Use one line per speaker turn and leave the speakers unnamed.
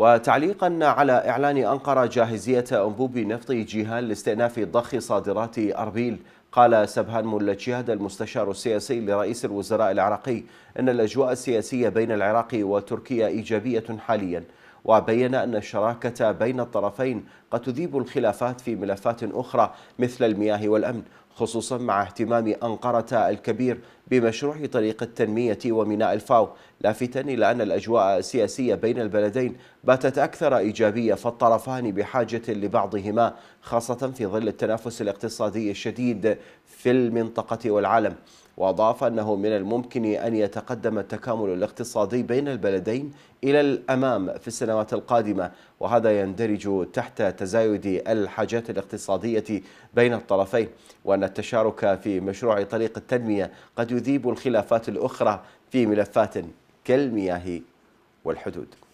وتعليقا على إعلان أنقرة جاهزية أنبوب نفط جيهان لاستئناف ضخ صادرات أربيل قال سبهان ملتشهد المستشار السياسي لرئيس الوزراء العراقي أن الأجواء السياسية بين العراق وتركيا إيجابية حاليا وبين أن الشراكة بين الطرفين قد تذيب الخلافات في ملفات أخرى مثل المياه والأمن خصوصا مع اهتمام أنقرة الكبير بمشروع طريق التنمية وميناء الفاو لافتا إلى أن الأجواء السياسية بين البلدين باتت أكثر إيجابية فالطرفان بحاجة لبعضهما خاصة في ظل التنافس الاقتصادي الشديد في المنطقة والعالم وأضاف أنه من الممكن أن يتقدم التكامل الاقتصادي بين البلدين إلى الأمام في السنوات القادمة وهذا يندرج تحت تزايد الحاجات الاقتصادية بين الطرفين وأن أن التشارك في مشروع طريق التنمية قد يذيب الخلافات الأخرى في ملفات كالمياه والحدود